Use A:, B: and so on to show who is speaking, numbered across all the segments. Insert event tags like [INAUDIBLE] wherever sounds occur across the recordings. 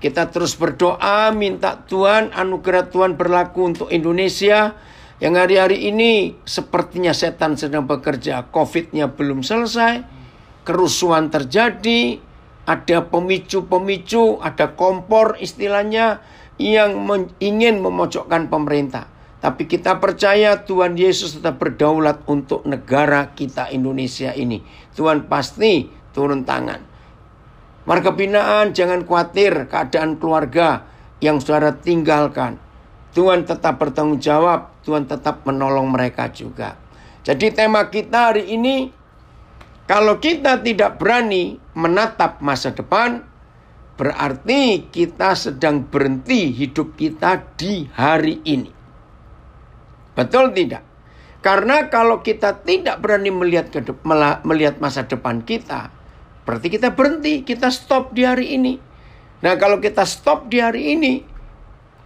A: Kita terus berdoa, minta Tuhan, anugerah Tuhan berlaku untuk Indonesia yang hari-hari ini sepertinya setan sedang bekerja. Covid-nya belum selesai, kerusuhan terjadi, ada pemicu-pemicu, ada kompor istilahnya yang men ingin memojokkan pemerintah. Tapi kita percaya Tuhan Yesus tetap berdaulat untuk negara kita Indonesia ini. Tuhan pasti turun tangan. Warga binaan jangan khawatir keadaan keluarga yang saudara tinggalkan. Tuhan tetap bertanggung jawab, Tuhan tetap menolong mereka juga. Jadi tema kita hari ini, kalau kita tidak berani menatap masa depan, berarti kita sedang berhenti hidup kita di hari ini. Betul tidak? Karena kalau kita tidak berani melihat melihat masa depan kita, Berarti kita berhenti, kita stop di hari ini. Nah, kalau kita stop di hari ini,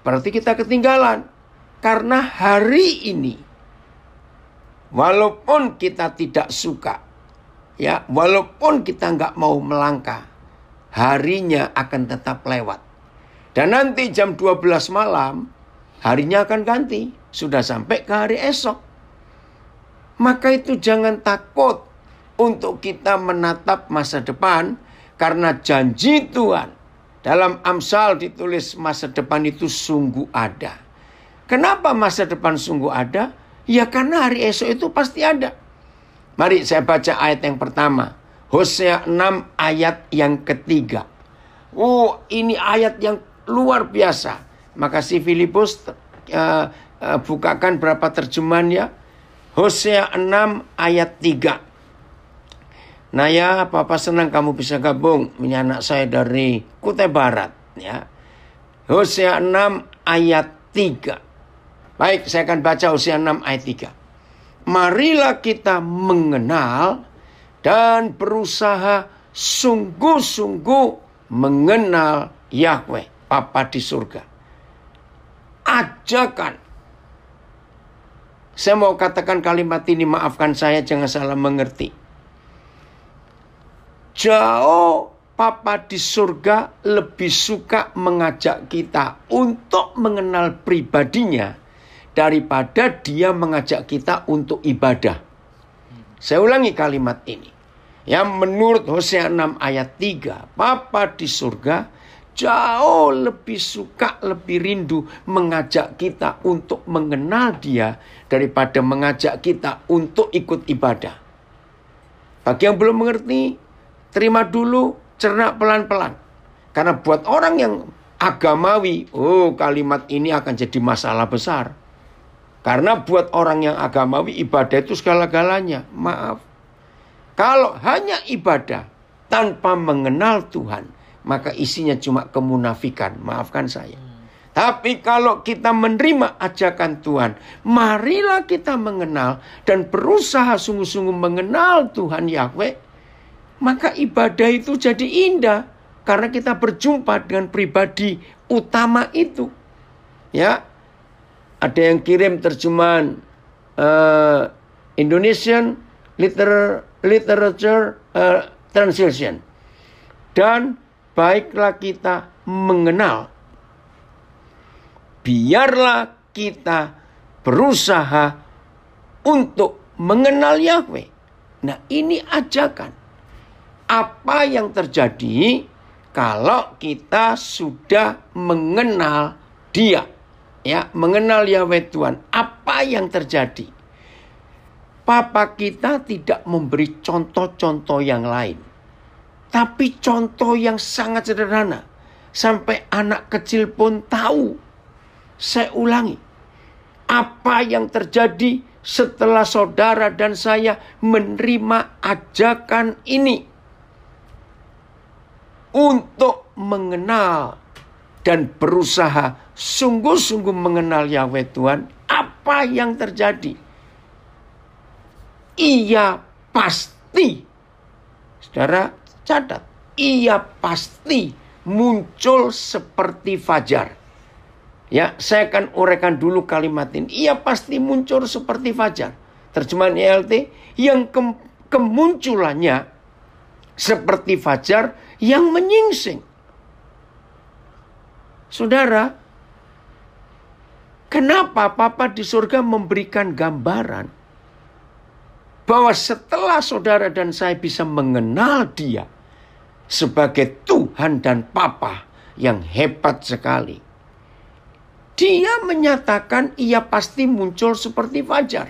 A: berarti kita ketinggalan. Karena hari ini, walaupun kita tidak suka, ya, walaupun kita nggak mau melangkah, harinya akan tetap lewat. Dan nanti jam 12 malam, harinya akan ganti. Sudah sampai ke hari esok. Maka itu jangan takut untuk kita menatap masa depan karena janji Tuhan dalam Amsal ditulis masa depan itu sungguh ada. Kenapa masa depan sungguh ada? Ya karena hari esok itu pasti ada. Mari saya baca ayat yang pertama. Hosea 6 ayat yang ketiga. Oh ini ayat yang luar biasa. Makasih Filipus uh, uh, bukakan berapa terjemahan ya. Hosea 6 ayat 3. Naya, Papa senang kamu bisa gabung anak saya dari Kutai Barat. Ya. Hosea 6 ayat 3. Baik, saya akan baca Hosea 6 ayat 3. Marilah kita mengenal dan berusaha sungguh-sungguh mengenal Yahweh, Papa di surga. Ajakan saya mau katakan kalimat ini, maafkan saya, jangan salah mengerti jauh Papa di surga lebih suka mengajak kita untuk mengenal pribadinya daripada dia mengajak kita untuk ibadah. Saya ulangi kalimat ini. Yang menurut Hosea 6 ayat 3, Papa di surga jauh lebih suka, lebih rindu mengajak kita untuk mengenal dia daripada mengajak kita untuk ikut ibadah. Bagi yang belum mengerti, terima dulu, cerna pelan-pelan. Karena buat orang yang agamawi, oh kalimat ini akan jadi masalah besar. Karena buat orang yang agamawi ibadah itu segala-galanya. Maaf. Kalau hanya ibadah tanpa mengenal Tuhan, maka isinya cuma kemunafikan. Maafkan saya. Tapi kalau kita menerima ajakan Tuhan, marilah kita mengenal dan berusaha sungguh-sungguh mengenal Tuhan Yahweh maka ibadah itu jadi indah karena kita berjumpa dengan pribadi utama itu. Ya, ada yang kirim terjemahan uh, Indonesian liter literature uh, translation dan baiklah kita mengenal. Biarlah kita berusaha untuk mengenal Yahweh. Nah, ini ajakan apa yang terjadi kalau kita sudah mengenal Dia, ya, mengenal Yahweh Tuhan. Apa yang terjadi? Papa kita tidak memberi contoh-contoh yang lain, tapi contoh yang sangat sederhana sampai anak kecil pun tahu. Saya ulangi, apa yang terjadi setelah saudara dan saya menerima ajakan ini? untuk mengenal dan berusaha sungguh-sungguh mengenal Yahweh Tuhan apa yang terjadi. Ia pasti, saudara catat, ia pasti muncul seperti fajar. Ya, saya akan uraikan dulu kalimat ini. Ia pasti muncul seperti fajar. Terjemahan ELT yang ke kemunculannya seperti fajar yang menyingsing. Saudara, kenapa Papa di surga memberikan gambaran bahwa setelah saudara dan saya bisa mengenal Dia sebagai Tuhan dan Papa yang hebat sekali, dia menyatakan ia pasti muncul seperti fajar.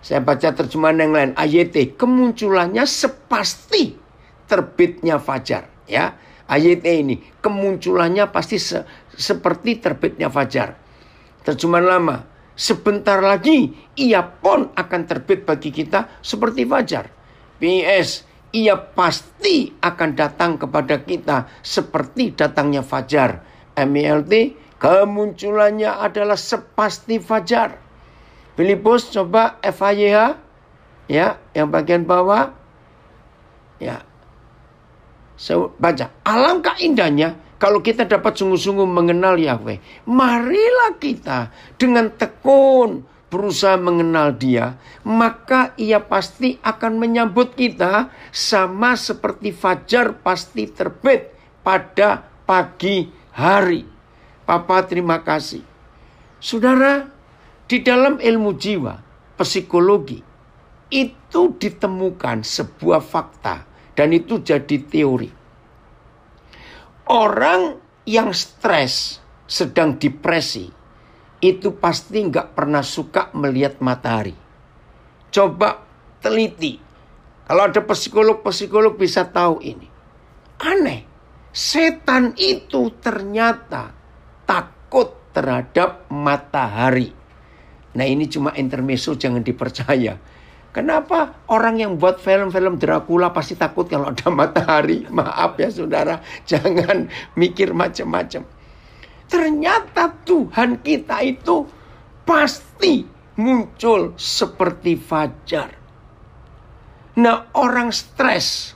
A: Saya baca terjemahan yang lain, AYT, kemunculannya sepasti terbitnya fajar ya ayat ini kemunculannya pasti se seperti terbitnya fajar terjemahan lama sebentar lagi ia pun akan terbit bagi kita seperti fajar PS ia pasti akan datang kepada kita seperti datangnya fajar MLT e kemunculannya adalah sepasti fajar Filipus coba FAYH ya yang bagian bawah ya saya baca, alangkah indahnya kalau kita dapat sungguh-sungguh mengenal Yahweh. Marilah kita dengan tekun berusaha mengenal dia, maka ia pasti akan menyambut kita sama seperti fajar pasti terbit pada pagi hari. Papa terima kasih. Saudara, di dalam ilmu jiwa, psikologi, itu ditemukan sebuah fakta dan itu jadi teori. Orang yang stres, sedang depresi, itu pasti nggak pernah suka melihat matahari. Coba teliti. Kalau ada psikolog-psikolog bisa tahu ini. Aneh. Setan itu ternyata takut terhadap matahari. Nah ini cuma intermeso, jangan dipercaya. Kenapa orang yang buat film-film Dracula pasti takut kalau ada [LAUGHS] matahari? Maaf ya saudara, jangan mikir macam-macam. Ternyata Tuhan kita itu pasti muncul seperti fajar. Nah orang stres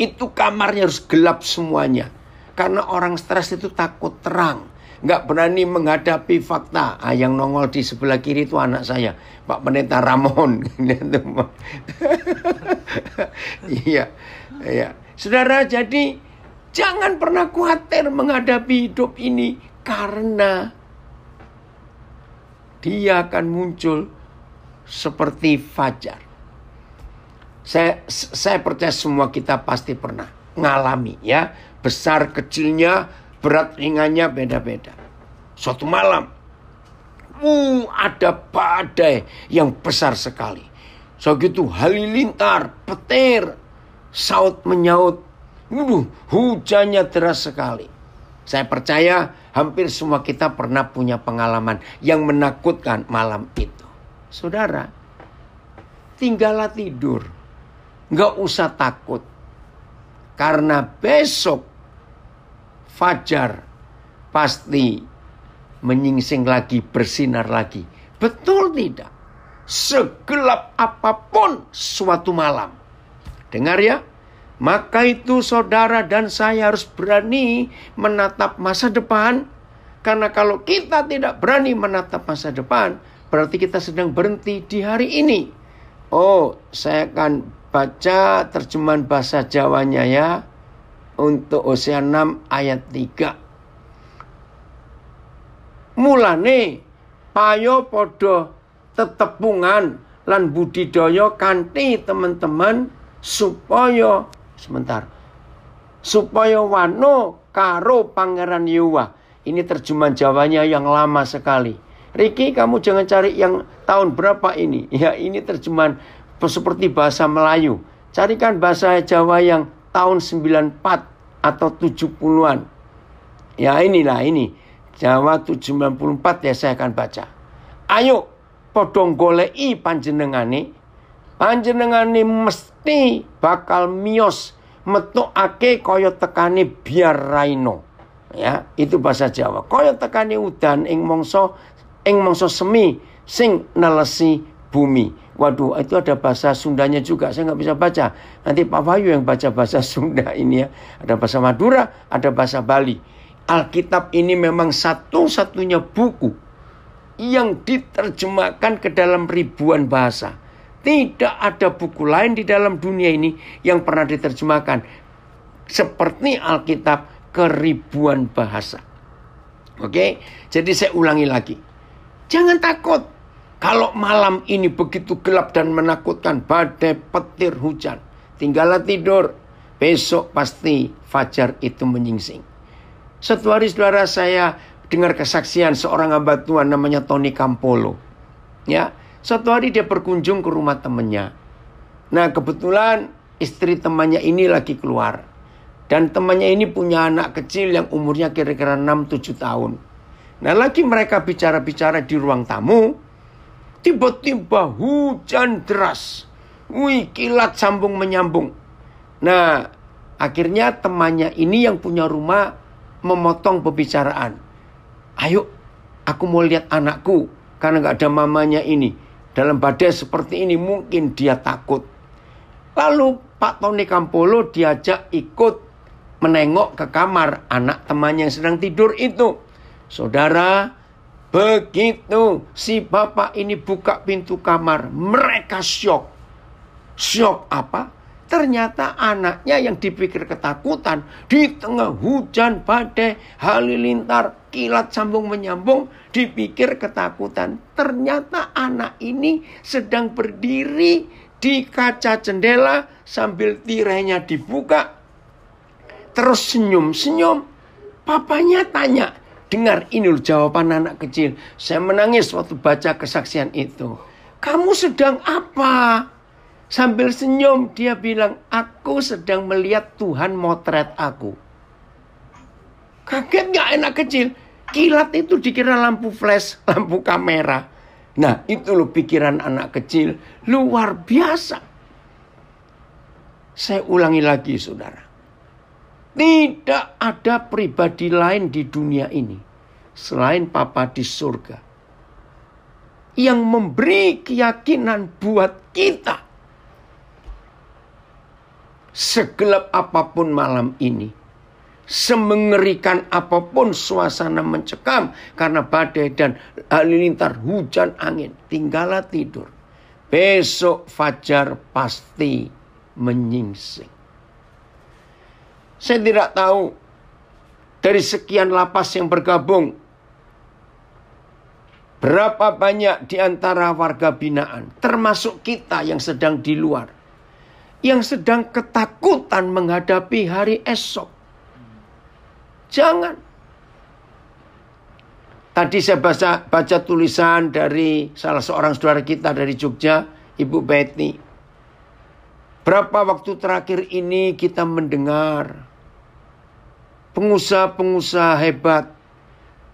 A: itu kamarnya harus gelap semuanya. Karena orang stres itu takut terang nggak berani menghadapi fakta. Ah, yang nongol di sebelah kiri itu anak saya, Pak Pendeta Ramon. [LAUGHS] [LAUGHS] Iya, iya. Saudara, jadi jangan pernah khawatir menghadapi hidup ini karena dia akan muncul seperti fajar. Saya, saya percaya semua kita pasti pernah ngalami ya besar kecilnya berat ringannya beda-beda. Suatu malam, uh, ada badai yang besar sekali. Segitu halilintar, petir, saut menyaut. Uh, hujannya deras sekali. Saya percaya hampir semua kita pernah punya pengalaman yang menakutkan malam itu. Saudara, tinggallah tidur. Nggak usah takut. Karena besok fajar pasti menyingsing lagi, bersinar lagi. Betul tidak? Segelap apapun suatu malam. Dengar ya, maka itu saudara dan saya harus berani menatap masa depan. Karena kalau kita tidak berani menatap masa depan, berarti kita sedang berhenti di hari ini. Oh, saya akan baca terjemahan bahasa Jawanya ya untuk Hosea 6 ayat 3. Mulane payo podo tetepungan lan budidaya kanti teman-teman supaya sebentar supaya wano karo pangeran Yewa. Ini terjemahan Jawanya yang lama sekali. Riki kamu jangan cari yang tahun berapa ini. [LAUGHS] Ya ini terjemahan seperti bahasa Melayu. Carikan bahasa Jawa yang tahun 94 atau 70-an. Ya inilah ini. Jawa empat ya saya akan baca. Ayo podong golei panjenengane. Panjenengane mesti bakal mios metuake kaya tekane biar raino. Ya, itu bahasa Jawa. Kaya tekane udan ing mongso ing mongso semi sing nelesi bumi. Waduh, itu ada bahasa Sundanya juga. Saya nggak bisa baca. Nanti Pak Wahyu yang baca bahasa [LAUGHS] Sunda ini ya. Ada bahasa Madura, ada bahasa Bali. Alkitab ini memang satu-satunya buku yang diterjemahkan ke dalam ribuan bahasa. Tidak ada buku lain di dalam dunia ini yang pernah diterjemahkan seperti Alkitab ke ribuan bahasa. Oke, jadi saya ulangi lagi. Jangan takut kalau malam ini begitu gelap dan menakutkan badai petir hujan, tinggallah tidur. Besok pasti fajar itu menyingsing. Satu hari saudara saya dengar kesaksian seorang hamba Tuhan namanya Tony Campolo. Ya, suatu hari dia berkunjung ke rumah temannya. Nah, kebetulan istri temannya ini lagi keluar. Dan temannya ini punya anak kecil yang umurnya kira-kira 6-7 tahun. Nah, lagi mereka bicara-bicara di ruang tamu, Tiba-tiba hujan deras. Wih, kilat sambung menyambung. Nah, akhirnya temannya ini yang punya rumah memotong pembicaraan. Ayo, aku mau lihat anakku karena nggak ada mamanya ini. Dalam badai seperti ini mungkin dia takut. Lalu Pak Tony Kampolo diajak ikut menengok ke kamar anak temannya yang sedang tidur itu. Saudara, Begitu si bapak ini buka pintu kamar, mereka syok. Syok apa? Ternyata anaknya yang dipikir ketakutan di tengah hujan badai halilintar kilat sambung menyambung dipikir ketakutan. Ternyata anak ini sedang berdiri di kaca jendela sambil tirainya dibuka. Terus senyum-senyum. Papanya tanya, Dengar ini loh jawaban anak kecil. Saya menangis waktu baca kesaksian itu. Kamu sedang apa? Sambil senyum dia bilang, aku sedang melihat Tuhan motret aku. Kaget gak anak kecil? Kilat itu dikira lampu flash, [LAUGHS] lampu kamera. Nah itu loh pikiran anak kecil luar biasa. Saya ulangi lagi saudara. Tidak ada pribadi lain di dunia ini selain Papa di surga yang memberi keyakinan buat kita segelap apapun malam ini semengerikan apapun suasana mencekam karena badai dan halilintar eh, hujan angin. Tinggallah tidur. Besok fajar pasti menyingsing. Saya tidak tahu dari sekian lapas yang bergabung berapa banyak di antara warga binaan termasuk kita yang sedang di luar yang sedang ketakutan menghadapi hari esok. Jangan. Tadi saya baca, baca tulisan dari salah seorang saudara kita dari Jogja, Ibu Betty. Berapa waktu terakhir ini kita mendengar pengusaha-pengusaha hebat,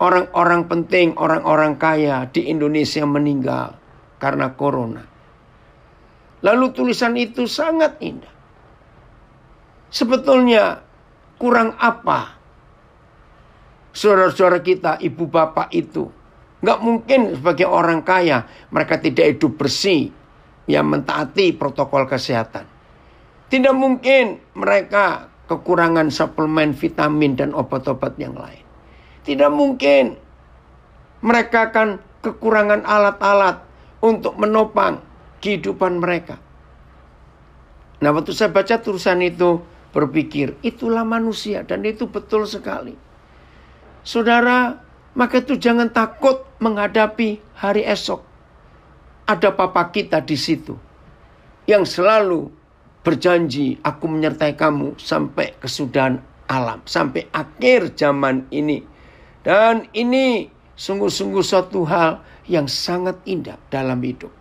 A: orang-orang penting, orang-orang kaya di Indonesia meninggal karena corona. Lalu tulisan itu sangat indah. Sebetulnya kurang apa saudara-saudara kita, ibu bapak itu. Nggak mungkin sebagai orang kaya mereka tidak hidup bersih yang mentaati protokol kesehatan. Tidak mungkin mereka kekurangan suplemen, vitamin, dan obat-obat yang lain. Tidak mungkin mereka akan kekurangan alat-alat untuk menopang kehidupan mereka. Nah, waktu saya baca tulisan itu, berpikir itulah manusia, dan itu betul sekali. Saudara, maka itu jangan takut menghadapi hari esok. Ada Papa kita di situ yang selalu berjanji aku menyertai kamu sampai kesudahan alam, sampai akhir zaman ini. Dan ini sungguh-sungguh suatu hal yang sangat indah dalam hidup.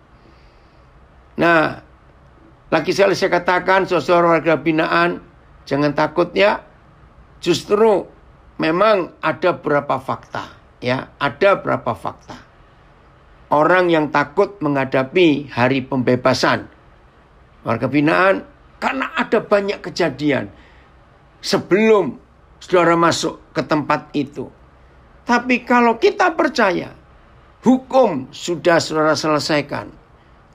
A: Nah, lagi sekali saya katakan saudara warga binaan, jangan takut ya. Justru memang ada beberapa fakta ya, ada beberapa fakta. Orang yang takut menghadapi hari pembebasan warga binaan karena ada banyak kejadian sebelum saudara masuk ke tempat itu. Tapi kalau kita percaya hukum sudah saudara selesaikan,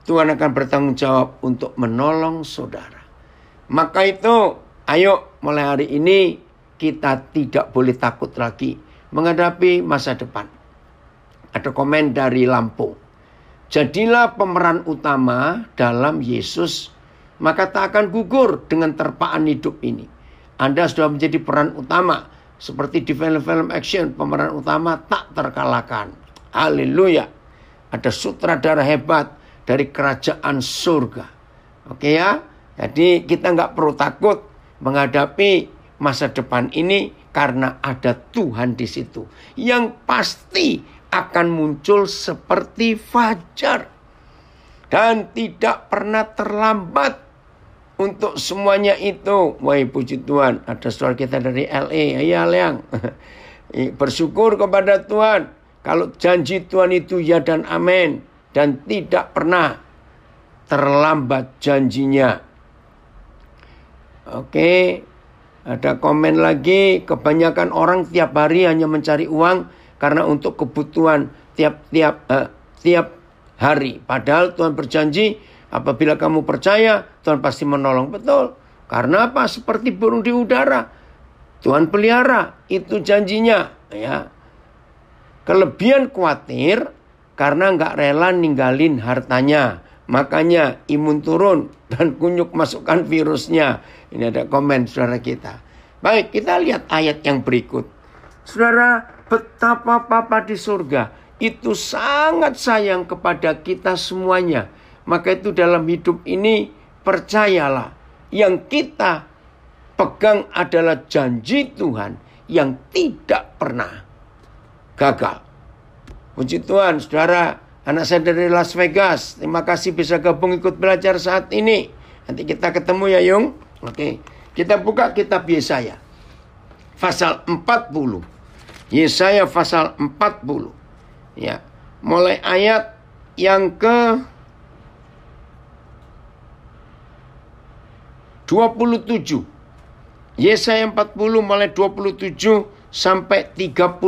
A: Tuhan akan bertanggung jawab untuk menolong saudara. Maka itu, ayo mulai hari ini kita tidak boleh takut lagi menghadapi masa depan. Ada komen dari Lampung. Jadilah pemeran utama dalam Yesus maka tak akan gugur dengan terpaan hidup ini. Anda sudah menjadi peran utama seperti di film-film action pemeran utama tak terkalahkan. Haleluya. Ada sutradara hebat dari kerajaan surga. Oke ya. Jadi kita nggak perlu takut menghadapi masa depan ini karena ada Tuhan di situ yang pasti akan muncul seperti fajar dan tidak pernah terlambat untuk semuanya itu. Wahai puji Tuhan, ada suara kita dari LA, ya Leang. [LAUGHS] Bersyukur kepada Tuhan. Kalau janji Tuhan itu ya dan amin. Dan tidak pernah terlambat janjinya. Oke, ada komen lagi. Kebanyakan orang tiap hari hanya mencari uang karena untuk kebutuhan tiap-tiap uh, tiap hari. Padahal Tuhan berjanji Apabila kamu percaya, Tuhan pasti menolong. Betul. Karena apa? Seperti burung di udara. Tuhan pelihara. Itu janjinya. Ya. Kelebihan khawatir karena nggak rela ninggalin hartanya. Makanya imun turun dan kunyuk masukkan virusnya. Ini ada komen saudara kita. Baik, kita lihat ayat yang berikut. Saudara, betapa Papa di surga itu sangat sayang kepada kita semuanya maka itu dalam hidup ini percayalah yang kita pegang adalah janji Tuhan yang tidak pernah gagal. Puji Tuhan, saudara, anak saya dari Las Vegas. Terima kasih bisa gabung ikut belajar saat ini. Nanti kita ketemu ya, Yung. Oke, kita buka kitab Yesaya. Pasal 40. Yesaya pasal 40. Ya, mulai ayat yang ke 27. Yesaya 40 mulai 27 sampai 31.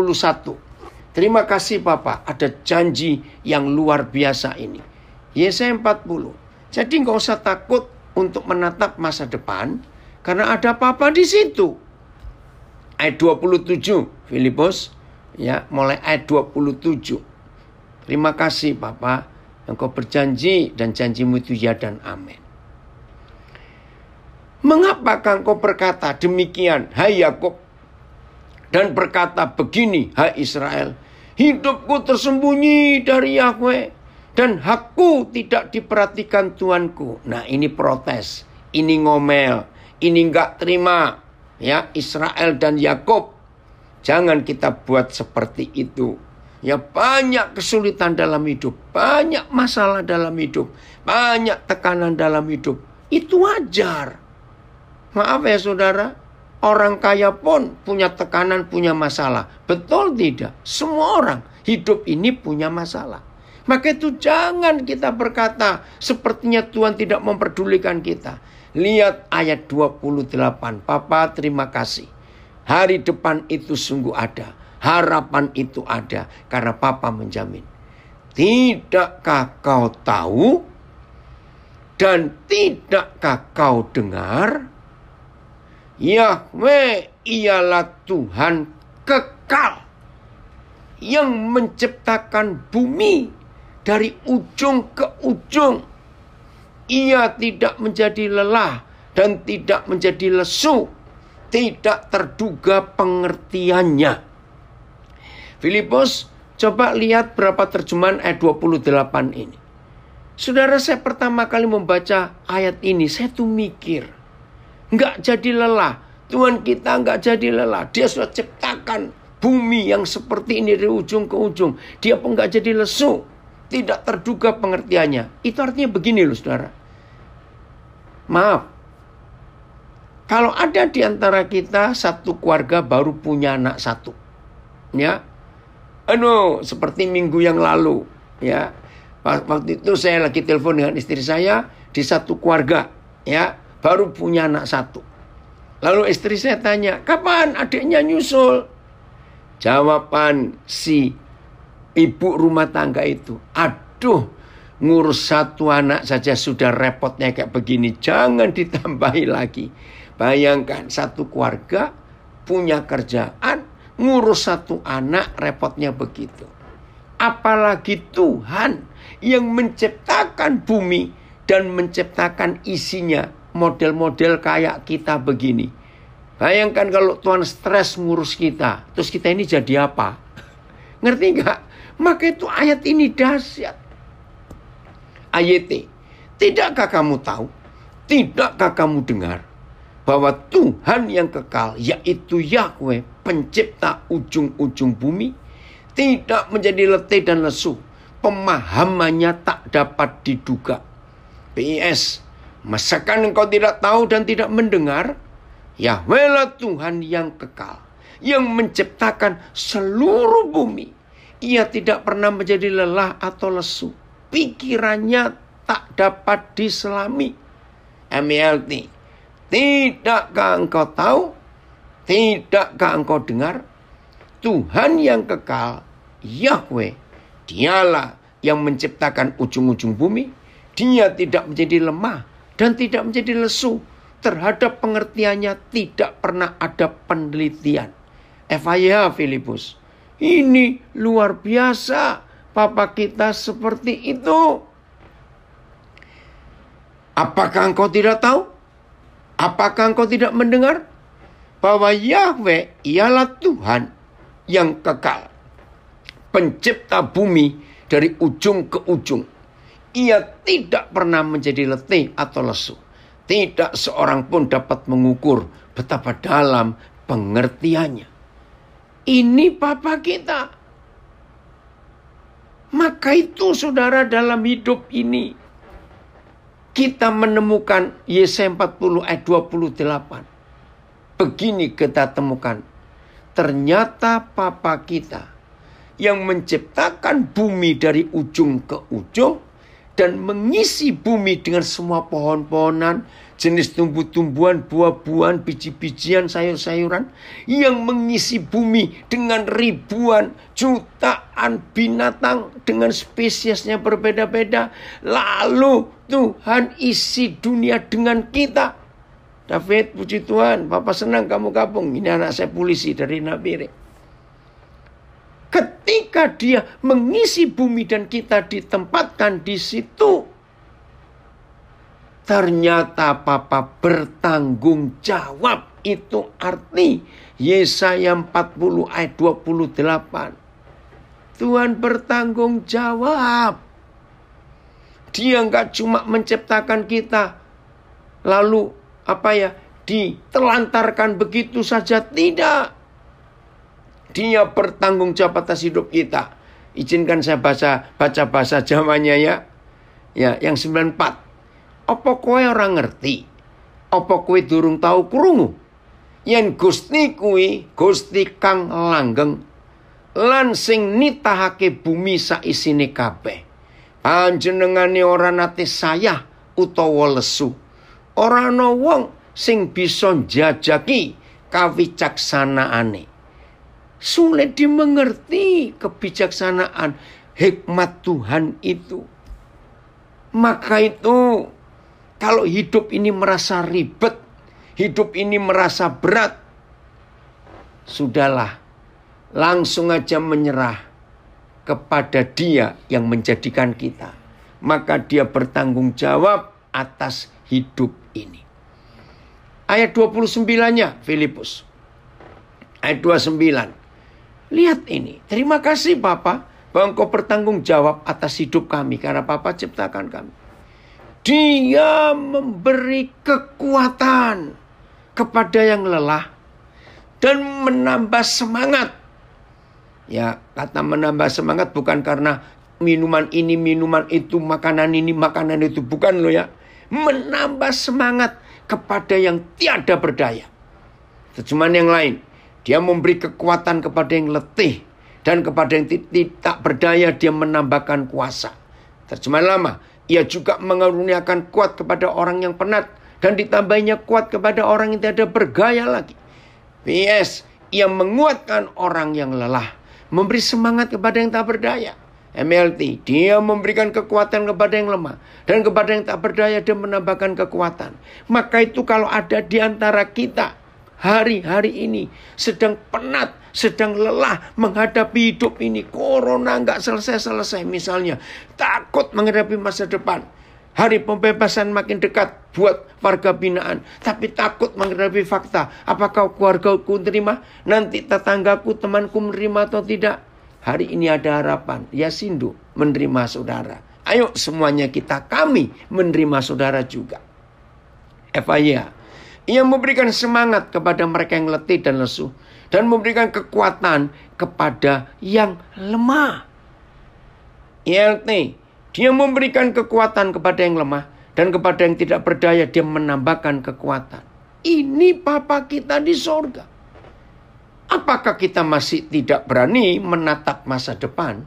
A: Terima kasih Bapak, ada janji yang luar biasa ini. Yesaya 40. Jadi nggak usah takut untuk menatap masa depan, karena ada apa-apa di situ. Ayat 27, Filipus, ya mulai ayat 27. Terima kasih Bapak, Engkau berjanji dan janjimu itu ya dan amin. Mengapa engkau berkata demikian, hai Yakub? Dan berkata begini, hai Israel, hidupku tersembunyi dari Yahweh dan hakku tidak diperhatikan Tuanku. Nah, ini protes, ini ngomel, ini enggak terima. Ya, Israel dan Yakub. Jangan kita buat seperti itu ya banyak kesulitan dalam hidup, banyak masalah dalam hidup, banyak tekanan dalam hidup. Itu wajar. Maaf ya saudara, orang kaya pun punya tekanan, punya masalah. Betul tidak? Semua orang hidup ini punya masalah. Maka itu jangan kita berkata sepertinya Tuhan tidak memperdulikan kita. Lihat ayat 28. Papa terima kasih. Hari depan itu sungguh ada. Harapan itu ada. Karena Papa menjamin. Tidakkah kau tahu dan tidakkah kau dengar? Yahweh ialah Tuhan kekal yang menciptakan bumi dari ujung ke ujung. Ia tidak menjadi lelah dan tidak menjadi lesu, tidak terduga pengertiannya. Filipus, coba lihat berapa terjemahan ayat 28 ini. Saudara saya pertama kali membaca ayat ini, saya tuh mikir nggak jadi lelah. Tuhan kita nggak jadi lelah. Dia sudah ciptakan bumi yang seperti ini dari ujung ke ujung. Dia pun nggak jadi lesu. Tidak terduga pengertiannya. Itu artinya begini loh saudara. Maaf, kalau ada di antara kita satu keluarga baru punya anak satu, ya, anu seperti minggu yang lalu, ya, waktu itu saya lagi telepon dengan istri saya di satu keluarga, ya, baru punya anak satu. Lalu istri saya tanya, kapan adiknya nyusul? Jawaban si ibu rumah tangga itu, aduh ngurus satu anak saja sudah repotnya kayak begini. Jangan ditambahi lagi. Bayangkan satu keluarga punya kerjaan, ngurus satu anak repotnya begitu. Apalagi Tuhan yang menciptakan bumi dan menciptakan isinya model-model kayak kita begini. Bayangkan kalau Tuhan stres ngurus kita, terus kita ini jadi apa? Ngerti nggak? Maka itu ayat ini dahsyat. Ayat Tidakkah kamu tahu? Tidakkah kamu dengar? Bahwa Tuhan yang kekal yaitu Yahweh pencipta ujung-ujung bumi tidak menjadi letih dan lesu. Pemahamannya tak dapat diduga. PIS Masakan engkau tidak tahu dan tidak mendengar? Yahweh Tuhan yang kekal, yang menciptakan seluruh bumi. Ia tidak pernah menjadi lelah atau lesu. Pikirannya tak dapat diselami. MLT. Tidakkah engkau tahu? Tidakkah engkau dengar? Tuhan yang kekal, Yahweh, dialah yang menciptakan ujung-ujung bumi. Dia tidak menjadi lemah dan tidak menjadi lesu terhadap pengertiannya tidak pernah ada penelitian. Evaia Filipus, ini luar biasa Papa kita seperti itu. Apakah engkau tidak tahu? Apakah engkau tidak mendengar? Bahwa Yahweh ialah Tuhan yang kekal. Pencipta bumi dari ujung ke ujung ia tidak pernah menjadi letih atau lesu. Tidak seorang pun dapat mengukur betapa dalam pengertiannya. Ini Papa kita. Maka itu saudara dalam hidup ini kita menemukan Yesaya 40 ayat 28. Begini kita temukan. Ternyata Papa kita yang menciptakan bumi dari ujung ke ujung dan mengisi bumi dengan semua pohon-pohonan, jenis tumbuh-tumbuhan, buah-buahan, biji-bijian, sayur-sayuran yang mengisi bumi dengan ribuan, jutaan binatang dengan spesiesnya berbeda-beda. Lalu Tuhan isi dunia dengan kita. David, puji Tuhan, Bapak senang kamu gabung. Ini anak saya polisi dari Nabire ketika dia mengisi bumi dan kita ditempatkan di situ, ternyata Papa bertanggung jawab. Itu arti Yesaya 40 ayat 28. Tuhan bertanggung jawab. Dia nggak cuma menciptakan kita, lalu apa ya ditelantarkan begitu saja tidak dia bertanggung jawab atas hidup kita. Izinkan saya baca baca bahasa zamannya ya. Ya, yang 94. Apa kowe orang ngerti? Apa kowe durung tahu krungu? Yen Gusti kuwi Gusti kang langgeng lan sing nitahake bumi saisine kabeh. Panjenengane ora nate saya utawa lesu. Ora ana wong sing bisa njajaki kawicaksanaane. Sulit dimengerti kebijaksanaan hikmat Tuhan itu. Maka itu kalau hidup ini merasa ribet, hidup ini merasa berat, sudahlah langsung aja menyerah kepada dia yang menjadikan kita. Maka dia bertanggung jawab atas hidup ini. Ayat 29-nya Filipus. Ayat 29. Lihat ini, terima kasih Papa, bahwa engkau bertanggung jawab atas hidup kami karena Papa ciptakan kami. Dia memberi kekuatan kepada yang lelah dan menambah semangat. Ya, kata menambah semangat bukan karena minuman ini, minuman itu, makanan ini, makanan itu bukan loh ya. Menambah semangat kepada yang tiada berdaya. Terjemahan yang lain, dia memberi kekuatan kepada yang letih dan kepada yang tidak berdaya dia menambahkan kuasa. Terjemahan lama, ia juga mengaruniakan kuat kepada orang yang penat dan ditambahnya kuat kepada orang yang tidak bergaya lagi. PS, ia menguatkan orang yang lelah, memberi semangat kepada yang tak berdaya. MLT, dia memberikan kekuatan kepada yang lemah dan kepada yang tak berdaya dia menambahkan kekuatan. Maka itu kalau ada di antara kita hari-hari ini sedang penat, sedang lelah menghadapi hidup ini. Corona nggak selesai-selesai misalnya. Takut menghadapi masa depan. Hari pembebasan makin dekat buat warga binaan. Tapi takut menghadapi fakta. Apakah keluarga ku terima? Nanti tetanggaku, temanku menerima atau tidak? Hari ini ada harapan. Ya Sindu menerima saudara. Ayo semuanya kita kami menerima saudara juga. eva ya ia memberikan semangat kepada mereka yang letih dan lesu. Dan memberikan kekuatan kepada yang lemah. ILT, dia memberikan kekuatan kepada yang lemah. Dan kepada yang tidak berdaya, dia menambahkan kekuatan. Ini Bapak kita di sorga. Apakah kita masih tidak berani menatap masa depan?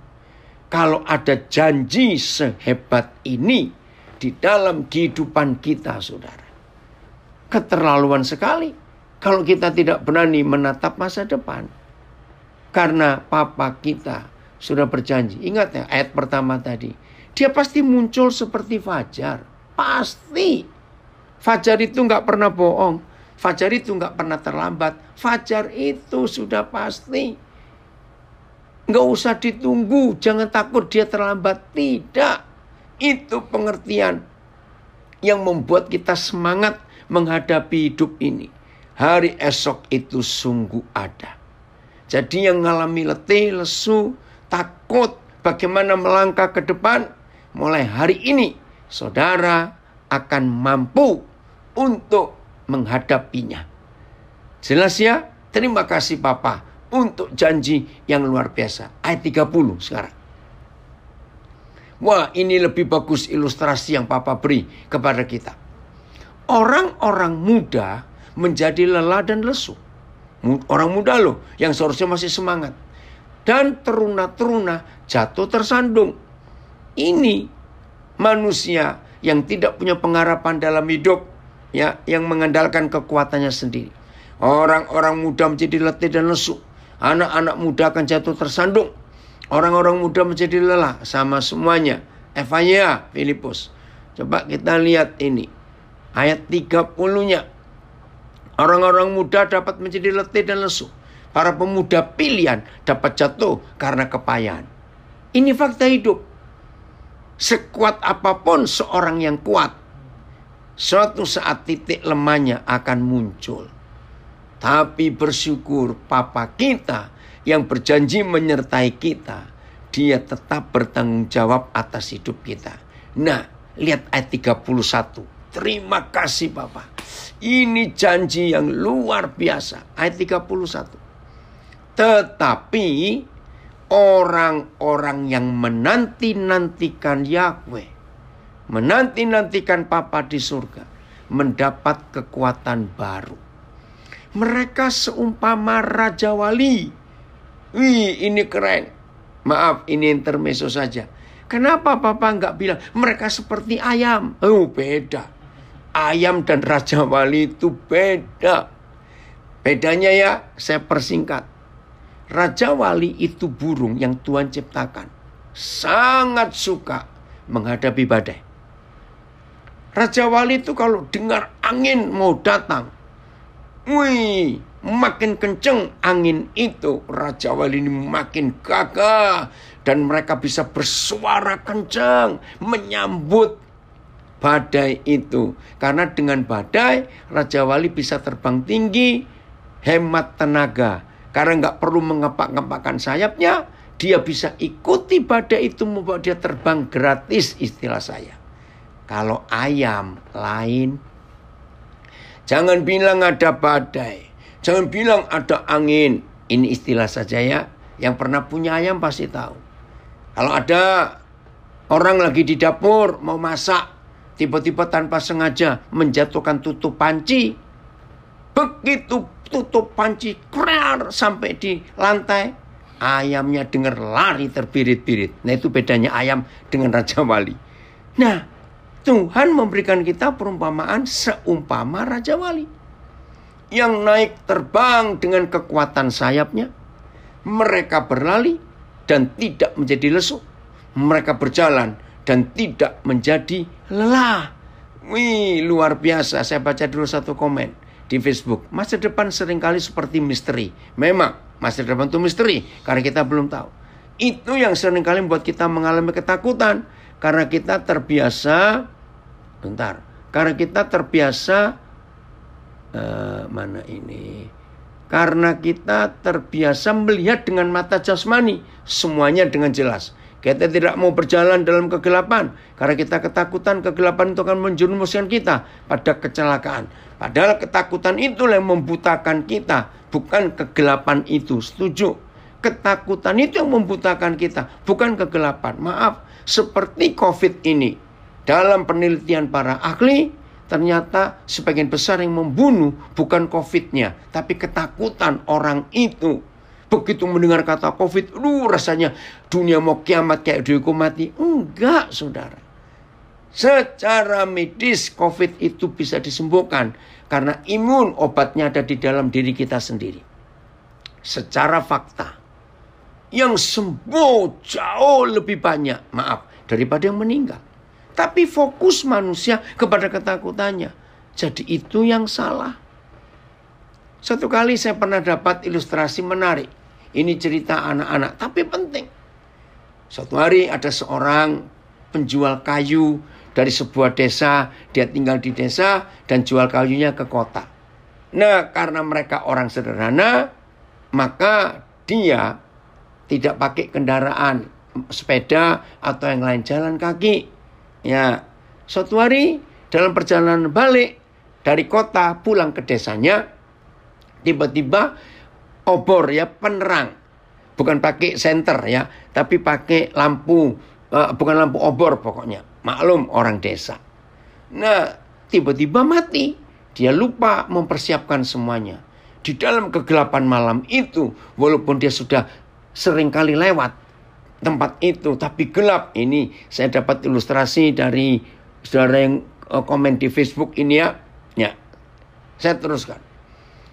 A: Kalau ada janji sehebat ini di dalam kehidupan kita, saudara keterlaluan sekali kalau kita tidak berani menatap masa depan. Karena papa kita sudah berjanji. Ingat ya ayat pertama tadi. Dia pasti muncul seperti fajar. Pasti. Fajar itu nggak pernah bohong. Fajar itu nggak pernah terlambat. Fajar itu sudah pasti. Nggak usah ditunggu. Jangan takut dia terlambat. Tidak. Itu pengertian yang membuat kita semangat menghadapi hidup ini. Hari esok itu sungguh ada. Jadi yang mengalami letih, lesu, takut bagaimana melangkah ke depan, mulai hari ini saudara akan mampu untuk menghadapinya. Jelas ya? Terima kasih Papa untuk janji yang luar biasa. Ayat 30 sekarang. Wah, ini lebih bagus ilustrasi yang Papa beri kepada kita orang-orang muda menjadi lelah dan lesu. Orang muda loh yang seharusnya masih semangat. Dan teruna-teruna jatuh tersandung. Ini manusia yang tidak punya pengharapan dalam hidup ya yang mengandalkan kekuatannya sendiri. Orang-orang muda menjadi letih dan lesu. Anak-anak muda akan jatuh tersandung. Orang-orang muda menjadi lelah sama semuanya. Evanya Filipus. Coba kita lihat ini ayat 30-nya. Orang-orang muda dapat menjadi letih dan lesu. Para pemuda pilihan dapat jatuh karena kepayahan. Ini fakta hidup. Sekuat apapun seorang yang kuat, suatu saat titik lemahnya akan muncul. Tapi bersyukur Papa kita yang berjanji menyertai kita, dia tetap bertanggung jawab atas hidup kita. Nah, lihat ayat 31. Terima kasih Bapak. Ini janji yang luar biasa. Ayat 31. Tetapi orang-orang yang menanti-nantikan Yahweh. Menanti-nantikan Papa di surga. Mendapat kekuatan baru. Mereka seumpama Raja Wali. Wih ini keren. Maaf ini intermeso saja. Kenapa Papa nggak bilang mereka seperti ayam? Oh beda ayam dan Raja Wali itu beda. Bedanya ya, saya persingkat. Raja Wali itu burung yang Tuhan ciptakan. Sangat suka menghadapi badai. Raja Wali itu kalau dengar angin mau datang. Wih, makin kenceng angin itu. Raja Wali ini makin gagah. Dan mereka bisa bersuara kencang. Menyambut badai itu. Karena dengan badai, Raja Wali bisa terbang tinggi, hemat tenaga. Karena nggak perlu mengepak-ngepakkan sayapnya, dia bisa ikuti badai itu membuat dia terbang gratis istilah saya. Kalau ayam lain, jangan bilang ada badai, jangan bilang ada angin. Ini istilah saja ya, yang pernah punya ayam pasti tahu. Kalau ada orang lagi di dapur mau masak, tiba-tiba tanpa sengaja menjatuhkan tutup panci. Begitu tutup panci kerar sampai di lantai, ayamnya dengar lari terbirit-birit. Nah itu bedanya ayam dengan Raja Wali. Nah Tuhan memberikan kita perumpamaan seumpama Raja Wali. Yang naik terbang dengan kekuatan sayapnya. Mereka berlari dan tidak menjadi lesu. Mereka berjalan dan tidak menjadi lelah. Wih, luar biasa. Saya baca dulu satu komen di Facebook. Masa depan seringkali seperti misteri. Memang, masa depan itu misteri karena kita belum tahu. Itu yang seringkali membuat kita mengalami ketakutan karena kita terbiasa bentar. Karena kita terbiasa uh, mana ini? Karena kita terbiasa melihat dengan mata jasmani semuanya dengan jelas. Kita tidak mau berjalan dalam kegelapan karena kita ketakutan kegelapan itu akan menjerumuskan kita pada kecelakaan. Padahal ketakutan itu yang membutakan kita, bukan kegelapan itu. Setuju? Ketakutan itu yang membutakan kita, bukan kegelapan. Maaf, seperti COVID ini. Dalam penelitian para ahli, ternyata sebagian besar yang membunuh bukan COVID-nya, tapi ketakutan orang itu. Begitu mendengar kata COVID, lu rasanya dunia mau kiamat kayak dihukum mati. Enggak, saudara. Secara medis COVID itu bisa disembuhkan karena imun obatnya ada di dalam diri kita sendiri. Secara fakta, yang sembuh jauh lebih banyak, maaf, daripada yang meninggal. Tapi fokus manusia kepada ketakutannya. Jadi itu yang salah. Satu kali saya pernah dapat ilustrasi menarik. Ini cerita anak-anak, tapi penting. Suatu hari ada seorang penjual kayu dari sebuah desa, dia tinggal di desa dan jual kayunya ke kota. Nah, karena mereka orang sederhana, maka dia tidak pakai kendaraan, sepeda atau yang lain jalan kaki. Ya, suatu hari dalam perjalanan balik dari kota pulang ke desanya, tiba-tiba obor ya penerang bukan pakai senter ya tapi pakai lampu uh, bukan lampu obor pokoknya maklum orang desa nah tiba-tiba mati dia lupa mempersiapkan semuanya di dalam kegelapan malam itu walaupun dia sudah sering kali lewat tempat itu tapi gelap ini saya dapat ilustrasi dari saudara yang eh, komen di Facebook ini ya ya saya teruskan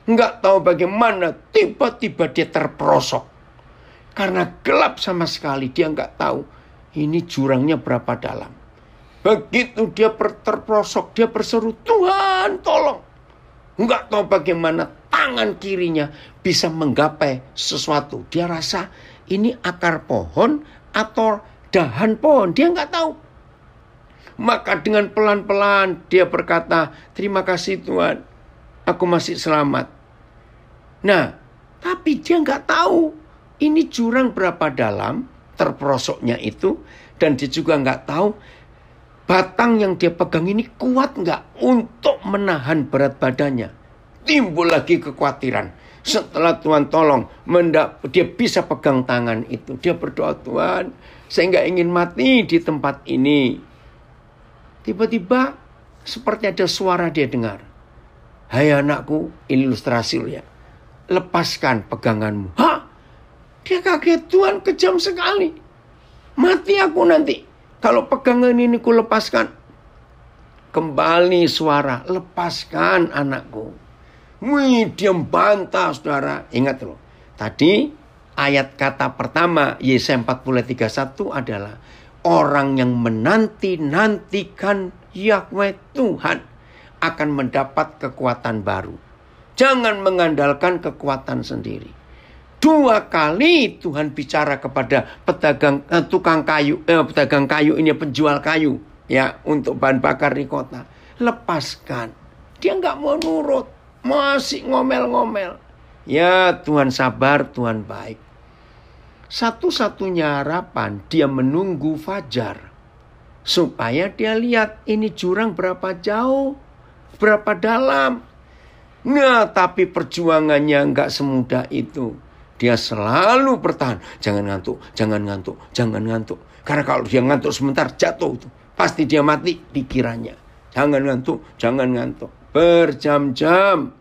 A: Nggak tahu bagaimana tiba-tiba dia terperosok. Karena gelap sama sekali dia nggak tahu ini jurangnya berapa dalam. Begitu dia terperosok dia berseru Tuhan tolong. Nggak tahu bagaimana tangan kirinya bisa menggapai sesuatu. Dia rasa ini akar pohon atau dahan pohon. Dia nggak tahu. Maka dengan pelan-pelan dia berkata, terima kasih Tuhan aku masih selamat. Nah, tapi dia nggak tahu ini jurang berapa dalam terperosoknya itu dan dia juga nggak tahu batang yang dia pegang ini kuat nggak untuk menahan berat badannya. Timbul lagi kekhawatiran. Setelah Tuhan tolong, mendak, dia bisa pegang tangan itu. Dia berdoa, Tuhan, saya nggak ingin mati di tempat ini. Tiba-tiba seperti ada suara dia dengar. Hai anakku, ilustrasi ya, Lepaskan peganganmu. Hah? Dia kaget Tuhan kejam sekali. Mati aku nanti. Kalau pegangan ini ku lepaskan. Kembali suara. Lepaskan anakku. Wih, dia bantah saudara. Ingat loh. Tadi ayat kata pertama Yesaya satu adalah orang yang menanti-nantikan Yahweh Tuhan akan mendapat kekuatan baru. Jangan mengandalkan kekuatan sendiri. Dua kali Tuhan bicara kepada pedagang eh, tukang kayu, eh, pedagang kayu ini penjual kayu ya untuk bahan bakar di kota. Lepaskan. Dia nggak mau nurut, masih ngomel-ngomel. Ya Tuhan sabar, Tuhan baik. Satu-satunya harapan dia menunggu fajar supaya dia lihat ini jurang berapa jauh berapa dalam. Nah, tapi perjuangannya nggak semudah itu. Dia selalu bertahan. Jangan ngantuk, jangan ngantuk, jangan ngantuk. Karena kalau dia ngantuk sebentar jatuh itu. Pasti dia mati pikirannya. Jangan ngantuk, jangan ngantuk. Berjam-jam.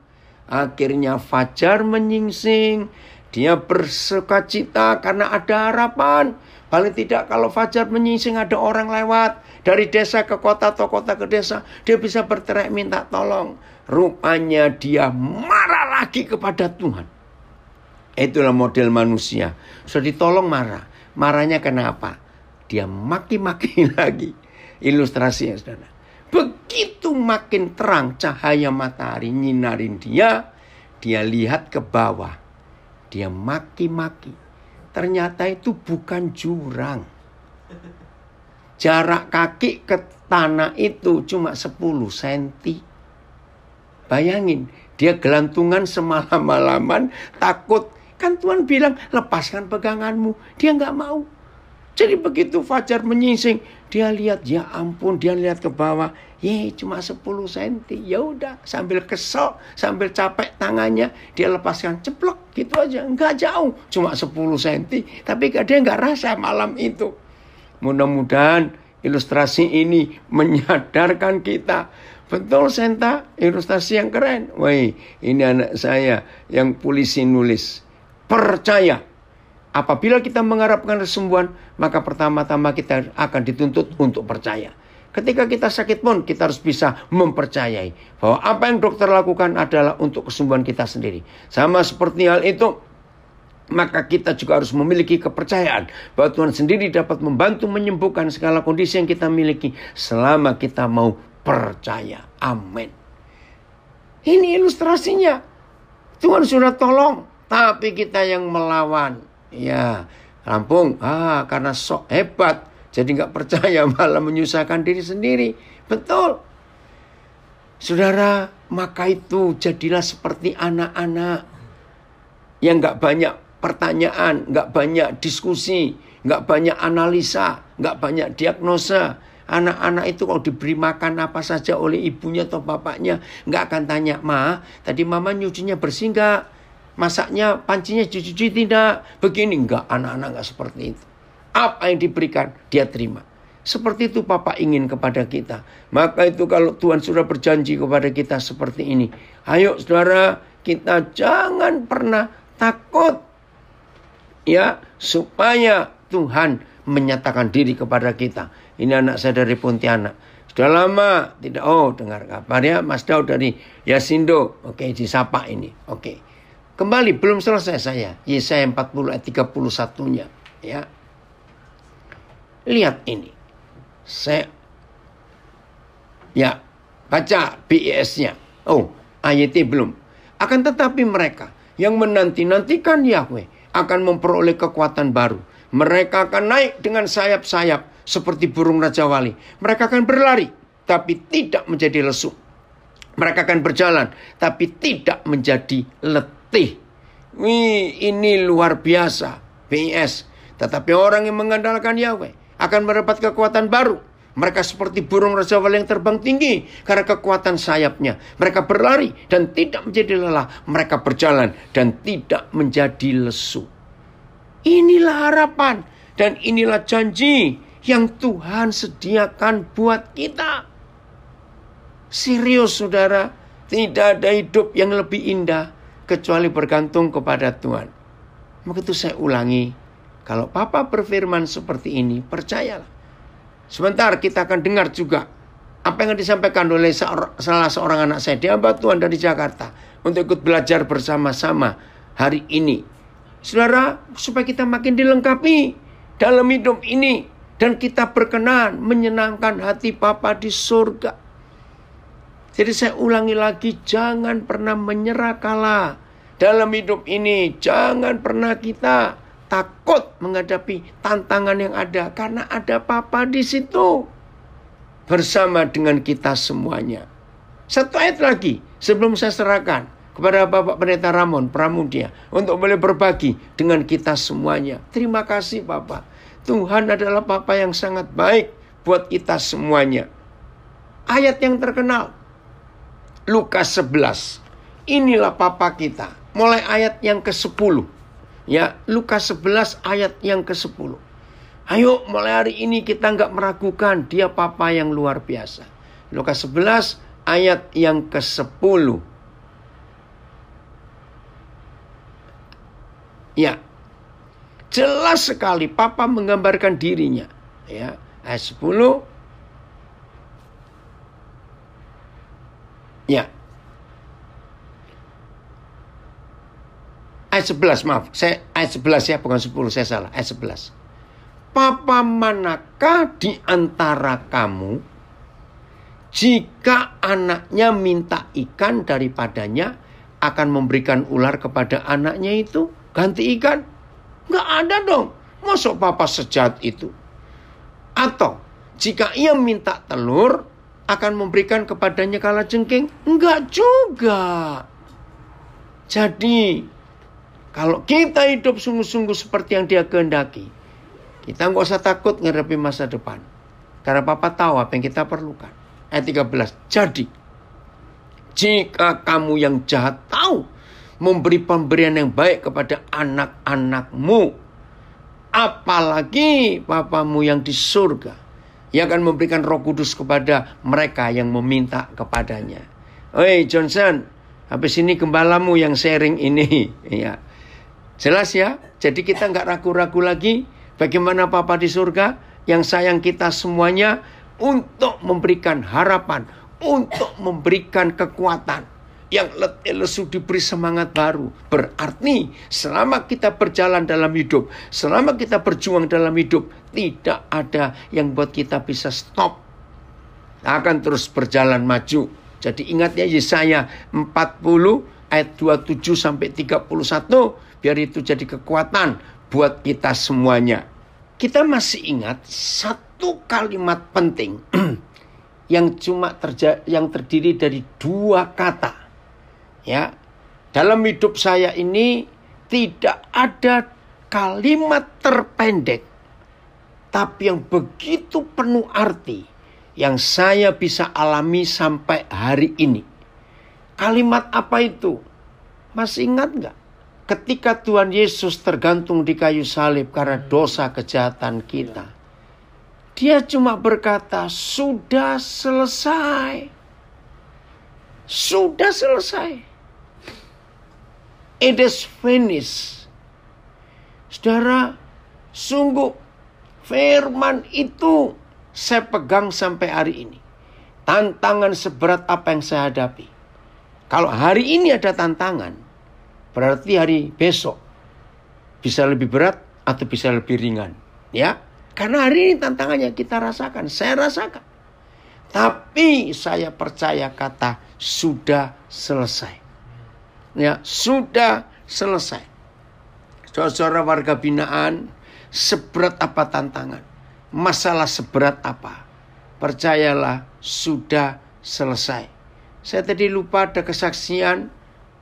A: Akhirnya Fajar menyingsing. Dia bersuka cita karena ada harapan. Paling tidak kalau Fajar menyingsing ada orang lewat. Dari desa ke kota atau kota ke desa, dia bisa berteriak minta tolong. Rupanya dia marah lagi kepada Tuhan. Itulah model manusia. Sudah ditolong marah. Marahnya kenapa? Dia maki-maki [LAUGHS] lagi. Ilustrasinya ya saudara. Begitu makin terang cahaya matahari nyinarin dia, dia lihat ke bawah. Dia maki-maki. Ternyata itu bukan jurang Jarak kaki ke tanah itu cuma 10 cm. Bayangin, dia gelantungan semalam-malaman takut. Kan Tuhan bilang, lepaskan peganganmu. Dia nggak mau. Jadi begitu Fajar menyingsing, dia lihat, ya ampun, dia lihat ke bawah. Ye, cuma 10 cm. Ya udah, sambil kesel, sambil capek tangannya, dia lepaskan ceplok gitu aja. Nggak jauh, cuma 10 cm. Tapi dia nggak rasa malam itu. Mudah-mudahan ilustrasi ini menyadarkan kita. Betul Senta, ilustrasi yang keren. Woi, ini anak saya yang polisi nulis. Percaya. Apabila kita mengharapkan kesembuhan, maka pertama-tama kita akan dituntut untuk percaya. Ketika kita sakit pun kita harus bisa mempercayai bahwa apa yang dokter lakukan adalah untuk kesembuhan kita sendiri. Sama seperti hal itu maka kita juga harus memiliki kepercayaan bahwa Tuhan sendiri dapat membantu menyembuhkan segala kondisi yang kita miliki selama kita mau percaya. Amin. Ini ilustrasinya. Tuhan sudah tolong, tapi kita yang melawan. Ya, rampung, ah karena sok hebat, jadi nggak percaya [LAUGHS] malah menyusahkan diri sendiri. Betul. Saudara, maka itu jadilah seperti anak-anak yang nggak banyak pertanyaan, nggak banyak diskusi, nggak banyak analisa, nggak banyak diagnosa. Anak-anak itu kalau diberi makan apa saja oleh ibunya atau bapaknya, nggak akan tanya, ma, tadi mama nyucinya bersih nggak? Masaknya pancinya cuci-cuci tidak? Begini nggak, anak-anak nggak seperti itu. Apa yang diberikan, dia terima. Seperti itu Papa ingin kepada kita. Maka itu kalau Tuhan sudah berjanji kepada kita seperti ini. Ayo saudara, kita jangan pernah takut ya supaya Tuhan menyatakan diri kepada kita. Ini anak saya dari Pontianak. Sudah lama tidak oh dengar kabar ya Mas Daud dari Yasindo. Oke, disapa ini. Oke. Kembali belum selesai saya. Yesaya 40 ayat 31-nya ya. Lihat ini. Saya ya baca BIS-nya. E oh, AYT belum. Akan tetapi mereka yang menanti-nantikan Yahweh akan memperoleh kekuatan baru. Mereka akan naik dengan sayap-sayap seperti burung raja wali. Mereka akan berlari tapi tidak menjadi lesu. Mereka akan berjalan tapi tidak menjadi letih. Wih, ini luar biasa. BIS. Tetapi orang yang mengandalkan Yahweh akan mendapat kekuatan baru mereka seperti burung raja wali yang terbang tinggi karena kekuatan sayapnya. Mereka berlari dan tidak menjadi lelah. Mereka berjalan dan tidak menjadi lesu. Inilah harapan dan inilah janji yang Tuhan sediakan buat kita. Serius saudara, tidak ada hidup yang lebih indah kecuali bergantung kepada Tuhan. Maka itu saya ulangi, kalau Papa berfirman seperti ini, percayalah Sebentar kita akan dengar juga apa yang disampaikan oleh salah seorang anak saya dia bantuan dari Jakarta untuk ikut belajar bersama-sama hari ini. Saudara, supaya kita makin dilengkapi dalam hidup ini dan kita berkenan menyenangkan hati Papa di surga. Jadi saya ulangi lagi, jangan pernah menyerah kalah dalam hidup ini. Jangan pernah kita takut menghadapi tantangan yang ada karena ada Papa di situ bersama dengan kita semuanya. Satu ayat lagi sebelum saya serahkan kepada Bapak Pendeta Ramon Pramudia untuk boleh berbagi dengan kita semuanya. Terima kasih Bapak. Tuhan adalah Papa yang sangat baik buat kita semuanya. Ayat yang terkenal Lukas 11. Inilah Papa kita. Mulai ayat yang ke-10 Ya, Lukas 11 ayat yang ke-10. Ayo mulai hari ini kita nggak meragukan dia papa yang luar biasa. Lukas 11 ayat yang ke-10. Ya. Jelas sekali papa menggambarkan dirinya, ya. Ayat 10. Ya, ayat 11 maaf saya ayat 11 ya bukan 10 saya salah ayat 11 Papa manakah di antara kamu jika anaknya minta ikan daripadanya akan memberikan ular kepada anaknya itu ganti ikan nggak ada dong masuk papa sejahat itu atau jika ia minta telur akan memberikan kepadanya kala jengking enggak juga jadi kalau kita hidup sungguh-sungguh seperti yang dia kehendaki, kita nggak usah takut ngerepi masa depan. Karena Papa tahu apa yang kita perlukan. Ayat 13. Jadi, jika kamu yang jahat tahu memberi pemberian yang baik kepada anak-anakmu, apalagi Papamu yang di surga, yang akan memberikan roh kudus kepada mereka yang meminta kepadanya. Oi Johnson, habis ini gembalamu yang sharing ini. [LAUGHS] Ya. Jelas ya? Jadi kita nggak ragu-ragu lagi bagaimana Papa di surga yang sayang kita semuanya untuk memberikan harapan, untuk memberikan kekuatan. Yang lesu diberi semangat baru. Berarti selama kita berjalan dalam hidup, selama kita berjuang dalam hidup, tidak ada yang buat kita bisa stop. Akan terus berjalan maju. Jadi ingatnya Yesaya 40 ayat 27 sampai 31 biar itu jadi kekuatan buat kita semuanya. Kita masih ingat satu kalimat penting [CLEARS THROAT] yang cuma terja yang terdiri dari dua kata. Ya. Dalam hidup saya ini tidak ada kalimat terpendek tapi yang begitu penuh arti yang saya bisa alami sampai hari ini. Kalimat apa itu? Masih ingat nggak? ketika Tuhan Yesus tergantung di kayu salib karena hmm. dosa kejahatan kita. Dia cuma berkata, "Sudah selesai." Sudah selesai. It is finished. Saudara, sungguh firman itu saya pegang sampai hari ini. Tantangan seberat apa yang saya hadapi. Kalau hari ini ada tantangan, Berarti hari besok bisa lebih berat atau bisa lebih ringan, ya. Karena hari ini tantangannya kita rasakan, saya rasakan. Tapi saya percaya kata sudah selesai. Ya, sudah selesai. Saudara warga binaan, seberat apa tantangan? Masalah seberat apa? Percayalah, sudah selesai. Saya tadi lupa ada kesaksian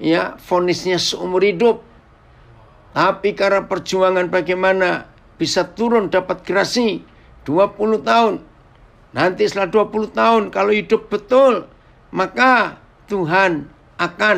A: ya fonisnya seumur hidup. Tapi karena perjuangan bagaimana bisa turun dapat gerasi 20 tahun. Nanti setelah 20 tahun kalau hidup betul maka Tuhan akan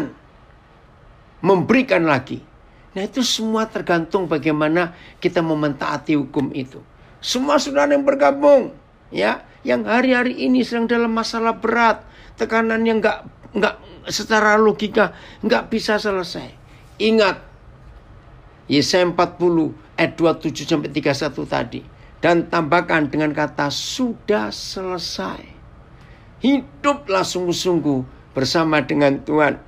A: memberikan lagi. Nah itu semua tergantung bagaimana kita mementaati hukum itu. Semua saudara yang bergabung ya yang hari-hari ini sedang dalam masalah berat, tekanan yang nggak nggak secara logika nggak bisa selesai. Ingat Yesaya 40 ayat 27 sampai 31 tadi dan tambahkan dengan kata sudah selesai. Hiduplah sungguh-sungguh bersama dengan Tuhan.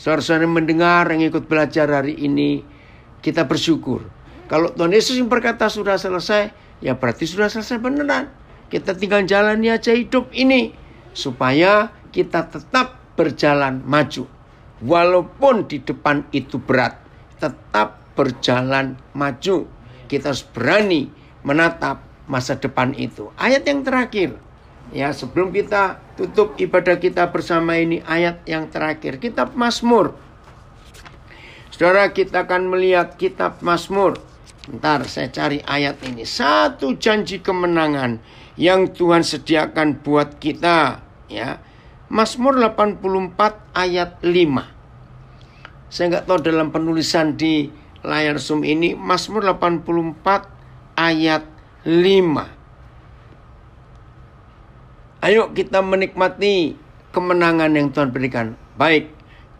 A: Saudara-saudara mendengar yang ikut belajar hari ini, kita bersyukur. Kalau Tuhan Yesus yang berkata sudah selesai, ya berarti sudah selesai beneran. Kita tinggal jalani aja hidup ini supaya kita tetap berjalan maju. Walaupun di depan itu berat, tetap berjalan maju. Kita harus berani menatap masa depan itu. Ayat yang terakhir, ya sebelum kita tutup ibadah kita bersama ini ayat yang terakhir. Kitab Mazmur. Saudara kita akan melihat kitab Mazmur. Ntar saya cari ayat ini. Satu janji kemenangan yang Tuhan sediakan buat kita. Ya, Mazmur 84 ayat 5. Saya nggak tahu dalam penulisan di layar Zoom ini Mazmur 84 ayat 5. Ayo kita menikmati kemenangan yang Tuhan berikan. Baik.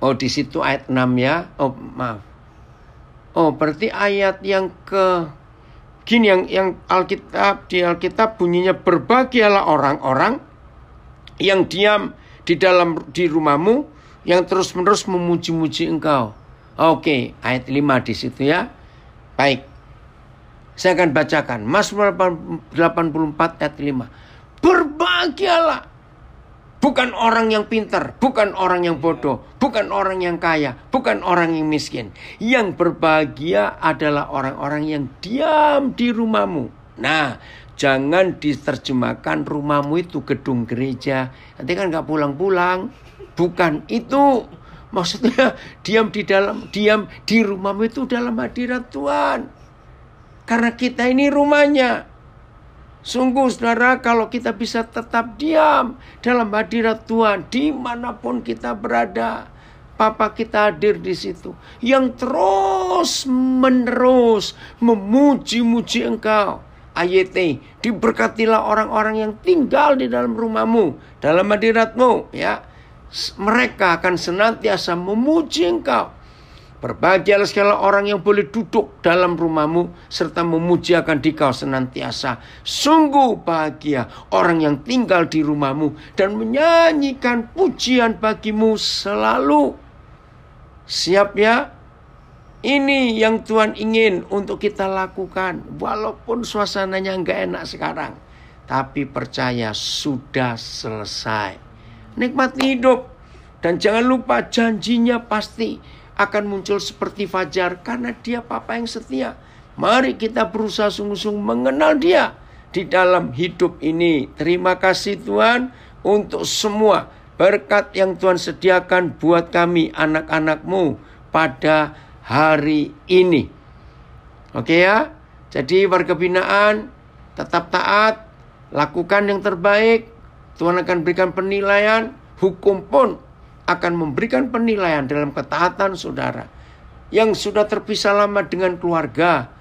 A: Oh, di situ ayat 6 ya. Oh, maaf. Oh, berarti ayat yang ke gini yang yang Alkitab di Alkitab bunyinya berbagialah orang-orang yang diam di dalam di rumahmu yang terus-menerus memuji-muji engkau. Oke, ayat 5 di situ ya. Baik. Saya akan bacakan Mazmur 84 ayat 5. Berbahagialah bukan orang yang pintar, bukan orang yang bodoh, bukan orang yang kaya, bukan orang yang miskin. Yang berbahagia adalah orang-orang yang diam di rumahmu. Nah, Jangan diterjemahkan rumahmu itu gedung gereja. Nanti kan nggak pulang-pulang. Bukan itu. Maksudnya diam di dalam, diam di rumahmu itu dalam hadirat Tuhan. Karena kita ini rumahnya. Sungguh saudara kalau kita bisa tetap diam dalam hadirat Tuhan dimanapun kita berada. Papa kita hadir di situ. Yang terus menerus memuji-muji engkau ayete diberkatilah orang-orang yang tinggal di dalam rumahmu dalam hadiratmu ya mereka akan senantiasa memuji engkau Berbahagialah segala orang yang boleh duduk dalam rumahmu serta memuji akan dikau senantiasa. Sungguh bahagia orang yang tinggal di rumahmu dan menyanyikan pujian bagimu selalu. Siap ya? Ini yang Tuhan ingin untuk kita lakukan. Walaupun suasananya nggak enak sekarang. Tapi percaya sudah selesai. Nikmat hidup. Dan jangan lupa janjinya pasti akan muncul seperti fajar. Karena dia papa yang setia. Mari kita berusaha sungguh-sungguh mengenal dia di dalam hidup ini. Terima kasih Tuhan untuk semua berkat yang Tuhan sediakan buat kami anak-anakmu pada hari ini. Oke ya. Jadi warga binaan tetap taat, lakukan yang terbaik. Tuhan akan berikan penilaian, hukum pun akan memberikan penilaian dalam ketaatan saudara. Yang sudah terpisah lama dengan keluarga,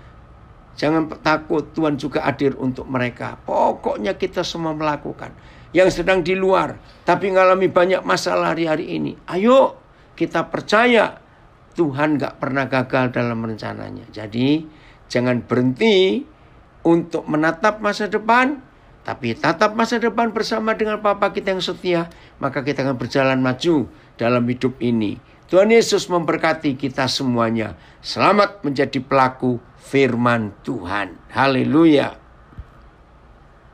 A: jangan takut Tuhan juga hadir untuk mereka. Pokoknya kita semua melakukan. Yang sedang di luar tapi mengalami banyak masalah hari-hari ini. Ayo kita percaya Tuhan gak pernah gagal dalam rencananya. Jadi jangan berhenti untuk menatap masa depan. Tapi tatap masa depan bersama dengan Papa kita yang setia. Maka kita akan berjalan maju dalam hidup ini. Tuhan Yesus memberkati kita semuanya. Selamat menjadi pelaku firman Tuhan. Haleluya.